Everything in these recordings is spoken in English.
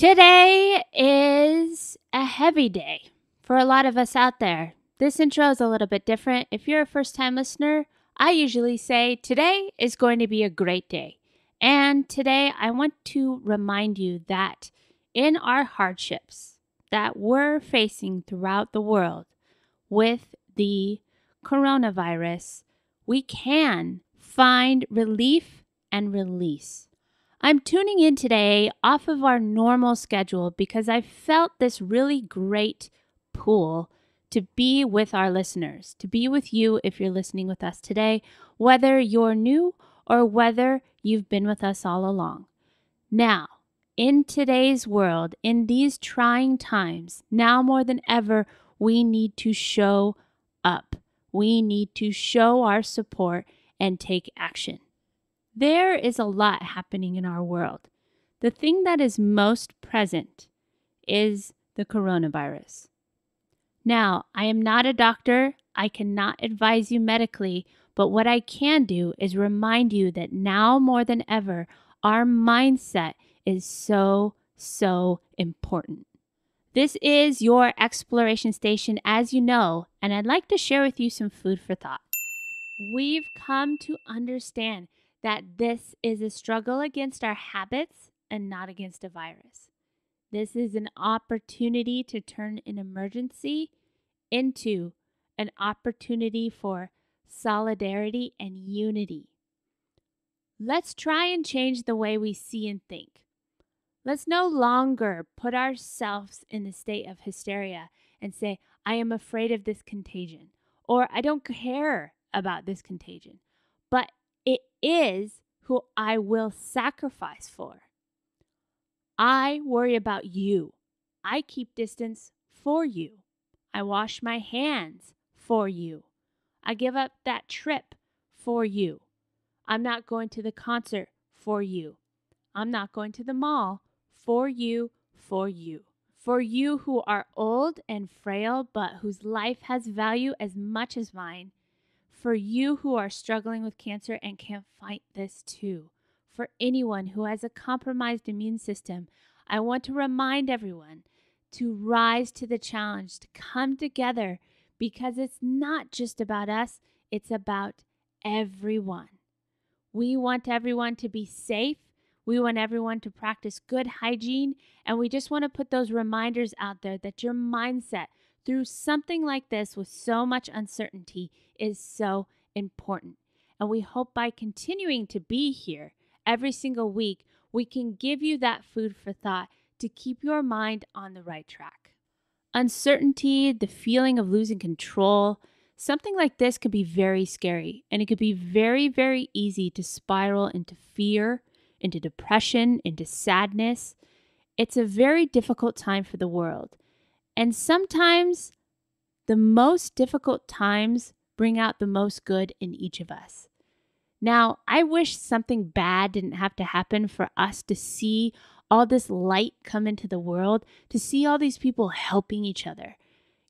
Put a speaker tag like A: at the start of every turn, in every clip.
A: Today is a heavy day for a lot of us out there. This intro is a little bit different. If you're a first time listener, I usually say today is going to be a great day. And today I want to remind you that in our hardships that we're facing throughout the world with the coronavirus, we can find relief and release. I'm tuning in today off of our normal schedule because I felt this really great pull to be with our listeners, to be with you if you're listening with us today, whether you're new or whether you've been with us all along. Now, in today's world, in these trying times, now more than ever, we need to show up. We need to show our support and take action. There is a lot happening in our world. The thing that is most present is the coronavirus. Now, I am not a doctor. I cannot advise you medically, but what I can do is remind you that now more than ever, our mindset is so, so important. This is your exploration station, as you know, and I'd like to share with you some food for thought. We've come to understand that this is a struggle against our habits and not against a virus. This is an opportunity to turn an emergency into an opportunity for solidarity and unity. Let's try and change the way we see and think. Let's no longer put ourselves in the state of hysteria and say, I am afraid of this contagion, or I don't care about this contagion. But it is who I will sacrifice for. I worry about you. I keep distance for you. I wash my hands for you. I give up that trip for you. I'm not going to the concert for you. I'm not going to the mall for you, for you. For you who are old and frail, but whose life has value as much as mine, for you who are struggling with cancer and can't fight this too. For anyone who has a compromised immune system, I want to remind everyone to rise to the challenge, to come together, because it's not just about us, it's about everyone. We want everyone to be safe. We want everyone to practice good hygiene. And we just want to put those reminders out there that your mindset through something like this with so much uncertainty is so important. And we hope by continuing to be here every single week, we can give you that food for thought to keep your mind on the right track. Uncertainty, the feeling of losing control, something like this can be very scary. And it could be very, very easy to spiral into fear, into depression, into sadness. It's a very difficult time for the world. And sometimes the most difficult times bring out the most good in each of us. Now, I wish something bad didn't have to happen for us to see all this light come into the world, to see all these people helping each other.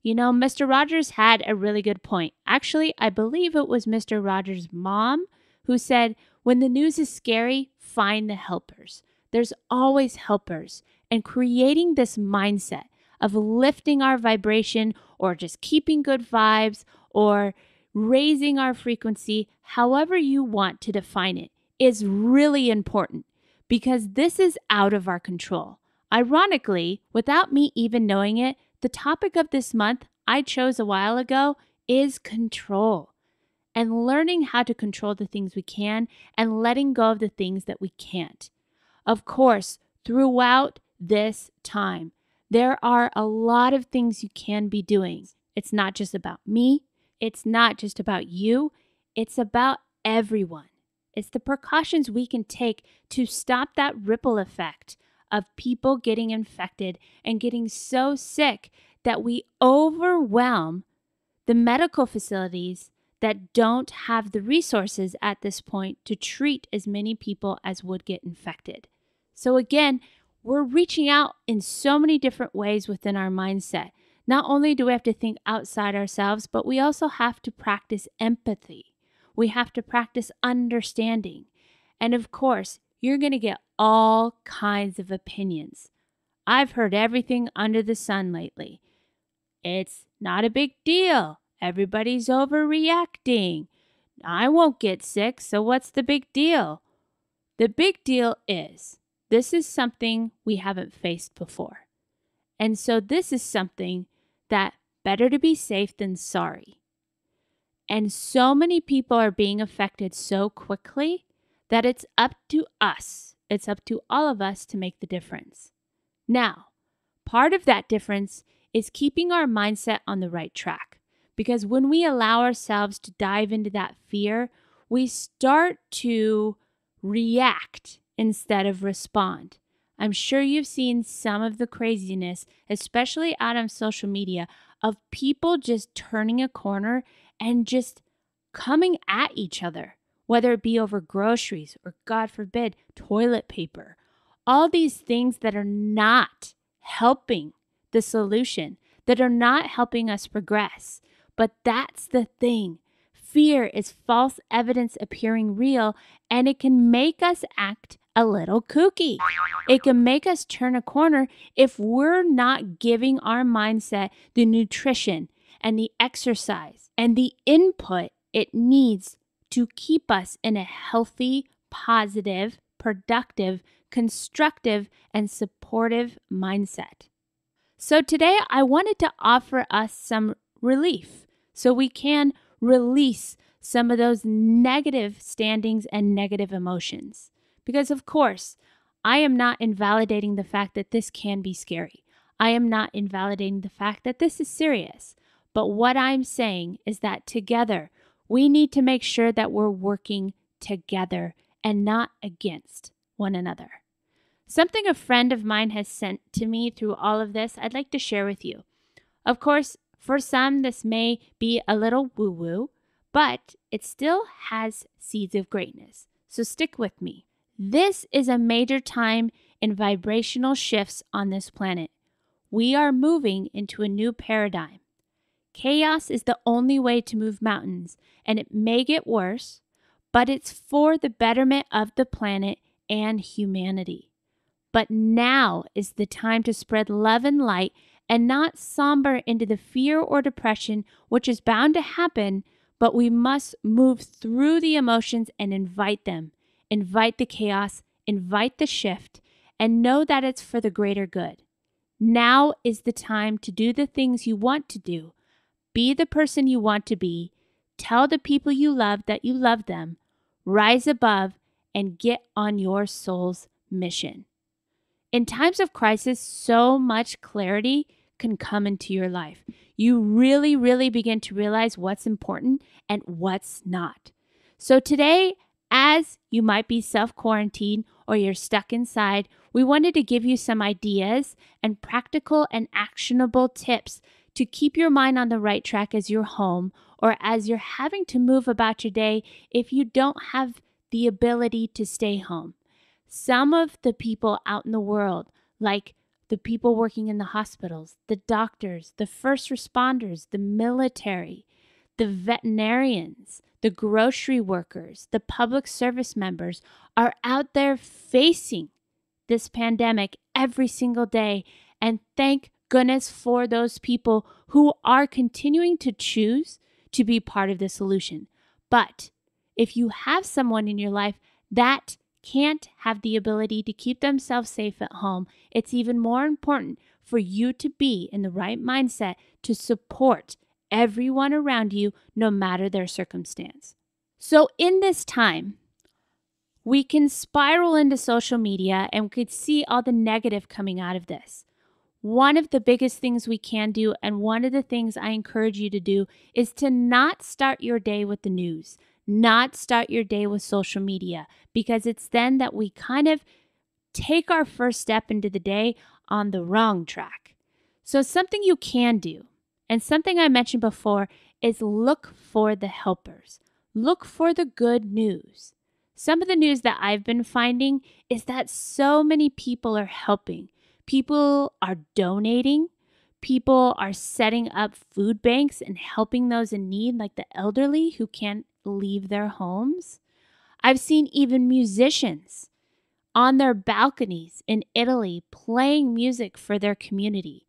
A: You know, Mr. Rogers had a really good point. Actually, I believe it was Mr. Rogers' mom who said, When the news is scary, find the helpers. There's always helpers. And creating this mindset of lifting our vibration or just keeping good vibes or raising our frequency, however you want to define it, is really important because this is out of our control. Ironically, without me even knowing it, the topic of this month I chose a while ago is control and learning how to control the things we can and letting go of the things that we can't. Of course, throughout this time, there are a lot of things you can be doing. It's not just about me, it's not just about you, it's about everyone. It's the precautions we can take to stop that ripple effect of people getting infected and getting so sick that we overwhelm the medical facilities that don't have the resources at this point to treat as many people as would get infected. So, again, we're reaching out in so many different ways within our mindset. Not only do we have to think outside ourselves, but we also have to practice empathy. We have to practice understanding. And of course, you're going to get all kinds of opinions. I've heard everything under the sun lately. It's not a big deal. Everybody's overreacting. I won't get sick, so what's the big deal? The big deal is this is something we haven't faced before. And so this is something that better to be safe than sorry. And so many people are being affected so quickly that it's up to us, it's up to all of us to make the difference. Now, part of that difference is keeping our mindset on the right track. Because when we allow ourselves to dive into that fear, we start to react instead of respond. I'm sure you've seen some of the craziness, especially out on social media, of people just turning a corner and just coming at each other, whether it be over groceries or, God forbid, toilet paper. All these things that are not helping the solution, that are not helping us progress. But that's the thing. Fear is false evidence appearing real, and it can make us act a little kooky. It can make us turn a corner if we're not giving our mindset the nutrition and the exercise and the input it needs to keep us in a healthy, positive, productive, constructive, and supportive mindset. So, today I wanted to offer us some relief so we can release some of those negative standings and negative emotions. Because, of course, I am not invalidating the fact that this can be scary. I am not invalidating the fact that this is serious. But what I'm saying is that together, we need to make sure that we're working together and not against one another. Something a friend of mine has sent to me through all of this, I'd like to share with you. Of course, for some, this may be a little woo woo, but it still has seeds of greatness. So stick with me. This is a major time in vibrational shifts on this planet. We are moving into a new paradigm. Chaos is the only way to move mountains, and it may get worse, but it's for the betterment of the planet and humanity. But now is the time to spread love and light and not somber into the fear or depression, which is bound to happen, but we must move through the emotions and invite them invite the chaos, invite the shift, and know that it's for the greater good. Now is the time to do the things you want to do, be the person you want to be, tell the people you love that you love them, rise above, and get on your soul's mission. In times of crisis, so much clarity can come into your life. You really, really begin to realize what's important and what's not. So today, as you might be self quarantined or you're stuck inside, we wanted to give you some ideas and practical and actionable tips to keep your mind on the right track as you're home or as you're having to move about your day if you don't have the ability to stay home. Some of the people out in the world, like the people working in the hospitals, the doctors, the first responders, the military, the veterinarians, the grocery workers, the public service members are out there facing this pandemic every single day. And thank goodness for those people who are continuing to choose to be part of the solution. But if you have someone in your life that can't have the ability to keep themselves safe at home, it's even more important for you to be in the right mindset to support everyone around you, no matter their circumstance. So, in this time, we can spiral into social media and we could see all the negative coming out of this. One of the biggest things we can do, and one of the things I encourage you to do, is to not start your day with the news, not start your day with social media, because it's then that we kind of take our first step into the day on the wrong track. So, something you can do and something I mentioned before is look for the helpers, look for the good news. Some of the news that I've been finding is that so many people are helping. People are donating. People are setting up food banks and helping those in need, like the elderly who can't leave their homes. I've seen even musicians on their balconies in Italy playing music for their community.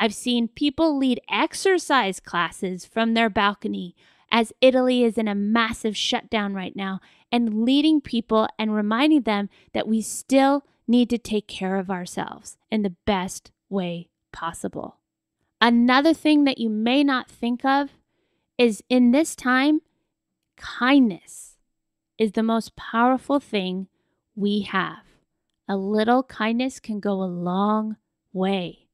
A: I've seen people lead exercise classes from their balcony as Italy is in a massive shutdown right now and leading people and reminding them that we still need to take care of ourselves in the best way possible. Another thing that you may not think of is in this time, kindness is the most powerful thing we have. A little kindness can go a long way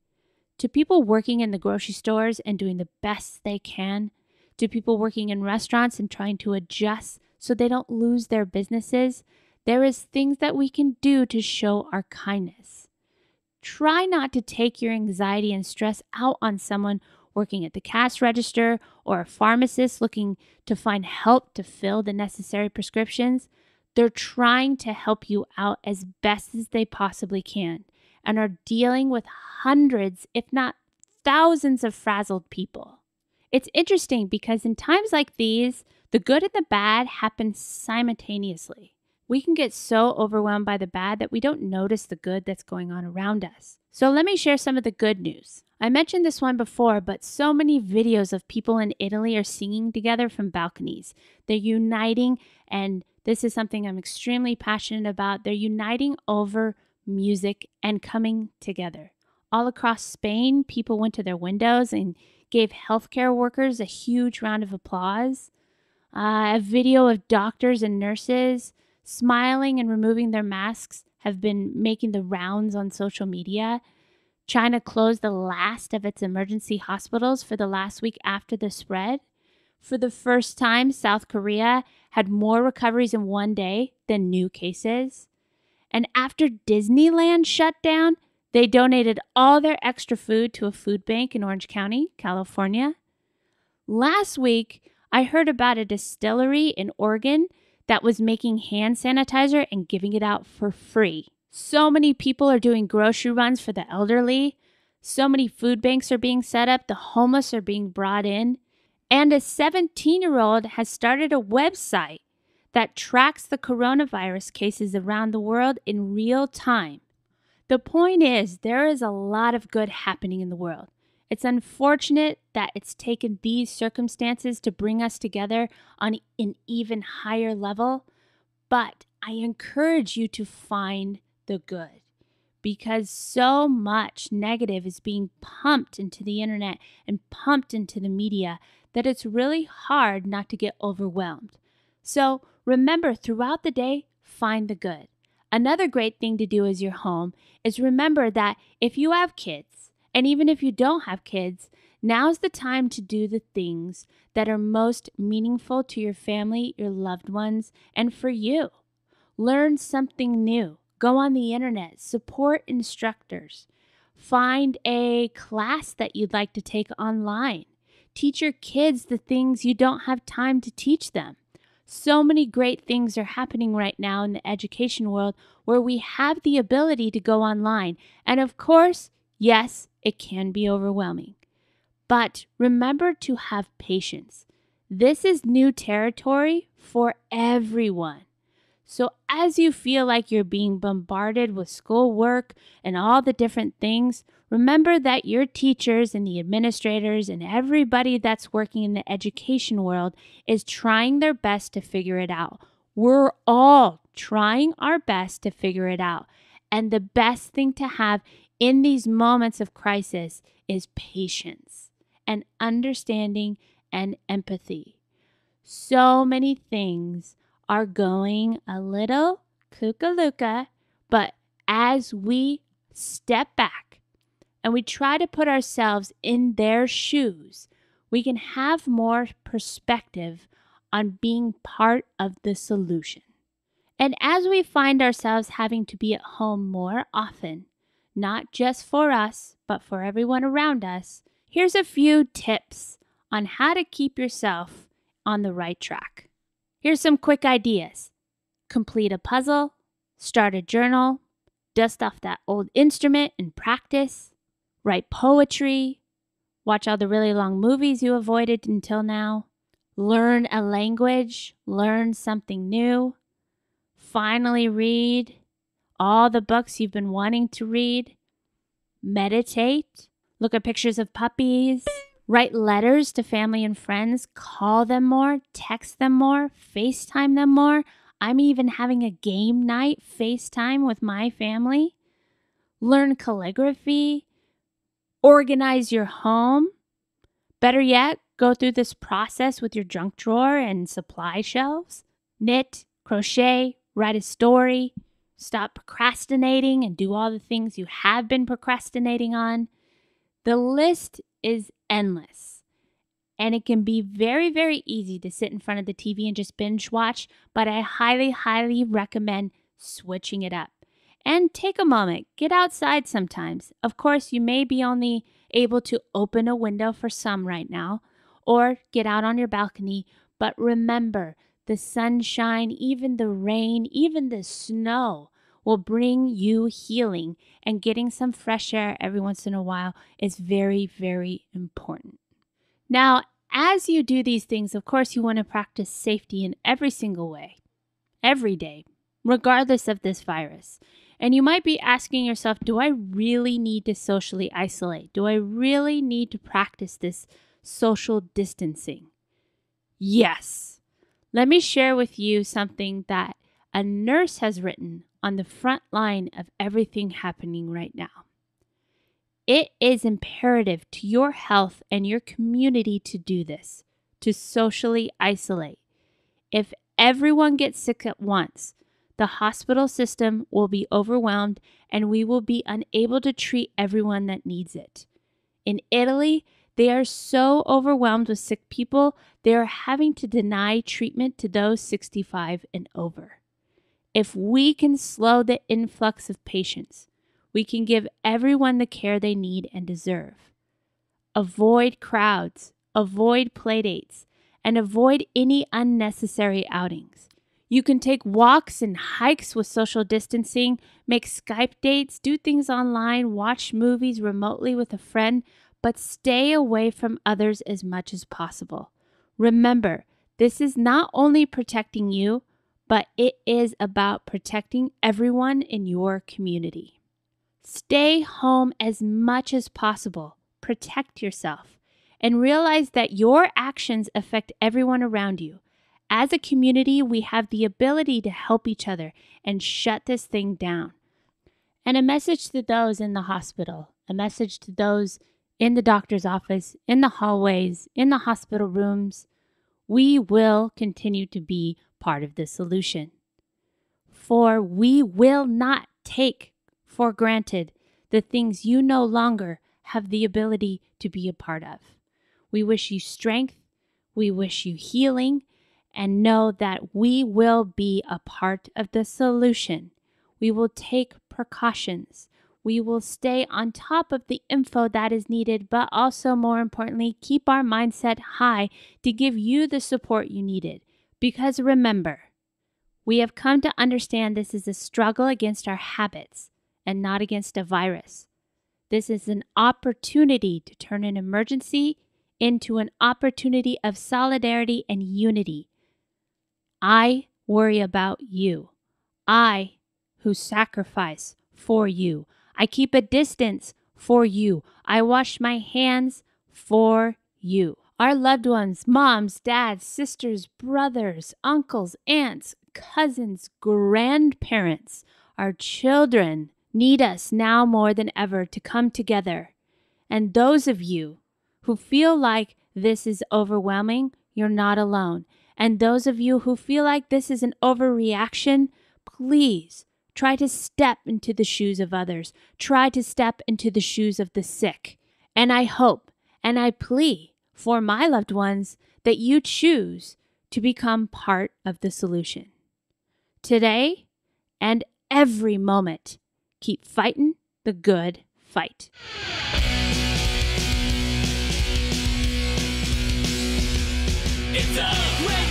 A: to people working in the grocery stores and doing the best they can, to people working in restaurants and trying to adjust so they don't lose their businesses, there is things that we can do to show our kindness. Try not to take your anxiety and stress out on someone working at the cash register or a pharmacist looking to find help to fill the necessary prescriptions. They're trying to help you out as best as they possibly can and are dealing with hundreds, if not thousands, of frazzled people. It's interesting because in times like these, the good and the bad happen simultaneously. We can get so overwhelmed by the bad that we don't notice the good that's going on around us. So, let me share some of the good news. I mentioned this one before, but so many videos of people in Italy are singing together from balconies. They're uniting, and this is something I'm extremely passionate about. They're uniting over music, and coming together. All across Spain, people went to their windows and gave healthcare workers a huge round of applause. Uh, a video of doctors and nurses smiling and removing their masks have been making the rounds on social media. China closed the last of its emergency hospitals for the last week after the spread. For the first time, South Korea had more recoveries in one day than new cases. And after Disneyland shut down, they donated all their extra food to a food bank in Orange County, California. Last week, I heard about a distillery in Oregon that was making hand sanitizer and giving it out for free. So many people are doing grocery runs for the elderly. So many food banks are being set up. The homeless are being brought in. And a 17 year old has started a website that tracks the coronavirus cases around the world in real time. The point is, there is a lot of good happening in the world. It's unfortunate that it's taken these circumstances to bring us together on an even higher level, but I encourage you to find the good because so much negative is being pumped into the internet and pumped into the media that it's really hard not to get overwhelmed. So remember throughout the day, find the good. Another great thing to do as your home is remember that if you have kids, and even if you don't have kids, now's the time to do the things that are most meaningful to your family, your loved ones, and for you. Learn something new. Go on the internet, support instructors, find a class that you'd like to take online. Teach your kids the things you don't have time to teach them. So many great things are happening right now in the education world where we have the ability to go online. And of course, yes, it can be overwhelming. But remember to have patience. This is new territory for everyone. So, as you feel like you're being bombarded with schoolwork and all the different things, remember that your teachers and the administrators and everybody that's working in the education world is trying their best to figure it out. We're all trying our best to figure it out. And the best thing to have in these moments of crisis is patience and understanding and empathy. So many things are going a little kookalooka, but as we step back and we try to put ourselves in their shoes, we can have more perspective on being part of the solution. And as we find ourselves having to be at home more often, not just for us, but for everyone around us, here's a few tips on how to keep yourself on the right track. Here's some quick ideas complete a puzzle, start a journal, dust off that old instrument and practice, write poetry, watch all the really long movies you avoided until now, learn a language, learn something new, finally read all the books you've been wanting to read, meditate, look at pictures of puppies write letters to family and friends, call them more, text them more, FaceTime them more. I'm even having a game night FaceTime with my family. Learn calligraphy, organize your home. Better yet, go through this process with your junk drawer and supply shelves. Knit, crochet, write a story, stop procrastinating and do all the things you have been procrastinating on. The list is endless. And it can be very, very easy to sit in front of the TV and just binge watch, but I highly, highly recommend switching it up. And take a moment, get outside sometimes. Of course, you may be only able to open a window for some right now, or get out on your balcony, but remember the sunshine, even the rain, even the snow will bring you healing, and getting some fresh air every once in a while is very, very important. Now, as you do these things, of course, you want to practice safety in every single way, every day, regardless of this virus. And you might be asking yourself, do I really need to socially isolate? Do I really need to practice this social distancing? Yes. Let me share with you something that a nurse has written on the front line of everything happening right now. It is imperative to your health and your community to do this, to socially isolate. If everyone gets sick at once, the hospital system will be overwhelmed and we will be unable to treat everyone that needs it. In Italy, they are so overwhelmed with sick people, they are having to deny treatment to those 65 and over. If we can slow the influx of patients, we can give everyone the care they need and deserve. Avoid crowds, avoid playdates, and avoid any unnecessary outings. You can take walks and hikes with social distancing, make Skype dates, do things online, watch movies remotely with a friend, but stay away from others as much as possible. Remember, this is not only protecting you, but it is about protecting everyone in your community. Stay home as much as possible, protect yourself, and realize that your actions affect everyone around you. As a community, we have the ability to help each other and shut this thing down. And a message to those in the hospital, a message to those in the doctor's office, in the hallways, in the hospital rooms. We will continue to be part of the solution. For we will not take for granted the things you no longer have the ability to be a part of. We wish you strength, we wish you healing, and know that we will be a part of the solution. We will take precautions. We will stay on top of the info that is needed, but also, more importantly, keep our mindset high to give you the support you needed. Because remember, we have come to understand this is a struggle against our habits and not against a virus. This is an opportunity to turn an emergency into an opportunity of solidarity and unity. I worry about you. I who sacrifice for you. I keep a distance for you. I wash my hands for you. Our loved ones, moms, dads, sisters, brothers, uncles, aunts, cousins, grandparents, our children need us now more than ever to come together. And those of you who feel like this is overwhelming, you're not alone. And those of you who feel like this is an overreaction, please try to step into the shoes of others. Try to step into the shoes of the sick. And I hope and I plea for my loved ones that you choose to become part of the solution. Today and every moment, keep fighting the good fight. It's a